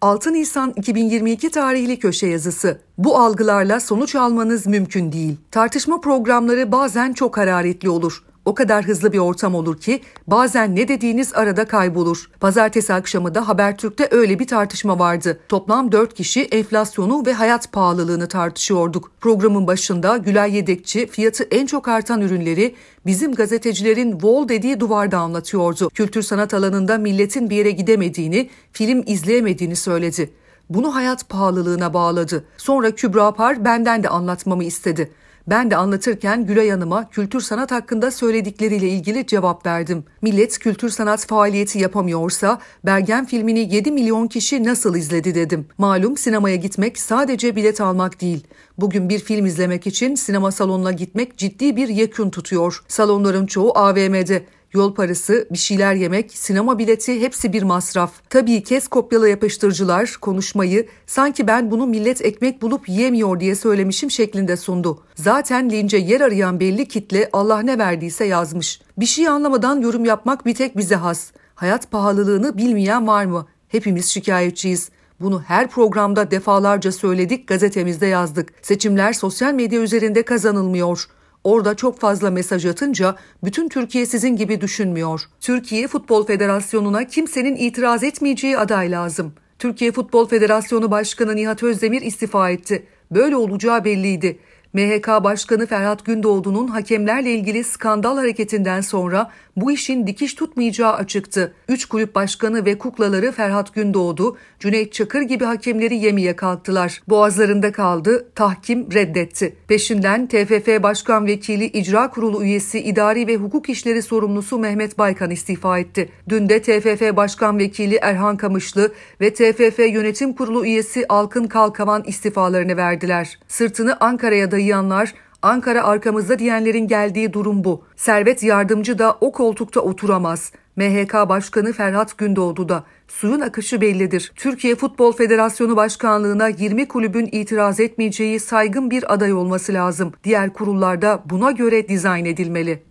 6 Nisan 2022 tarihli köşe yazısı. Bu algılarla sonuç almanız mümkün değil. Tartışma programları bazen çok hararetli olur. O kadar hızlı bir ortam olur ki bazen ne dediğiniz arada kaybolur. Pazartesi akşamı da Habertürk'te öyle bir tartışma vardı. Toplam 4 kişi enflasyonu ve hayat pahalılığını tartışıyorduk. Programın başında Gülay Yedekçi fiyatı en çok artan ürünleri bizim gazetecilerin wall dediği duvarda anlatıyordu. Kültür sanat alanında milletin bir yere gidemediğini, film izleyemediğini söyledi. Bunu hayat pahalılığına bağladı. Sonra Kübra Par benden de anlatmamı istedi. Ben de anlatırken Gülay Hanım'a kültür sanat hakkında söyledikleriyle ilgili cevap verdim. Millet kültür sanat faaliyeti yapamıyorsa Bergen filmini 7 milyon kişi nasıl izledi dedim. Malum sinemaya gitmek sadece bilet almak değil. Bugün bir film izlemek için sinema salonuna gitmek ciddi bir yekün tutuyor. Salonların çoğu AVM'de. Yol parası, bir şeyler yemek, sinema bileti hepsi bir masraf. Tabii kes kopyala yapıştırıcılar konuşmayı sanki ben bunu millet ekmek bulup yiyemiyor diye söylemişim şeklinde sundu. Zaten lince yer arayan belli kitle Allah ne verdiyse yazmış. Bir şey anlamadan yorum yapmak bir tek bize has. Hayat pahalılığını bilmeyen var mı? Hepimiz şikayetçiyiz. Bunu her programda defalarca söyledik, gazetemizde yazdık. Seçimler sosyal medya üzerinde kazanılmıyor. Orada çok fazla mesaj atınca bütün Türkiye sizin gibi düşünmüyor. Türkiye Futbol Federasyonu'na kimsenin itiraz etmeyeceği aday lazım. Türkiye Futbol Federasyonu Başkanı Nihat Özdemir istifa etti. Böyle olacağı belliydi. MHK Başkanı Ferhat Gündoğdu'nun hakemlerle ilgili skandal hareketinden sonra bu işin dikiş tutmayacağı açıktı. Üç kulüp başkanı ve kuklaları Ferhat Gündoğdu, Cüneyt Çakır gibi hakemleri yemeye kalktılar. Boğazlarında kaldı, tahkim reddetti. Peşinden TFF Başkan Vekili İcra Kurulu üyesi İdari ve Hukuk İşleri Sorumlusu Mehmet Baykan istifa etti. Dün de TFF Başkan Vekili Erhan Kamışlı ve TFF Yönetim Kurulu üyesi Alkın Kalkavan istifalarını verdiler. Sırtını Ankara'ya dayadı kıyanlar, Ankara arkamızda diyenlerin geldiği durum bu. Servet Yardımcı da o koltukta oturamaz. MHK Başkanı Ferhat Gündoğdu da suyun akışı bellidir. Türkiye Futbol Federasyonu Başkanlığına 20 kulübün itiraz etmeyeceği saygın bir aday olması lazım. Diğer kurullarda buna göre dizayn edilmeli.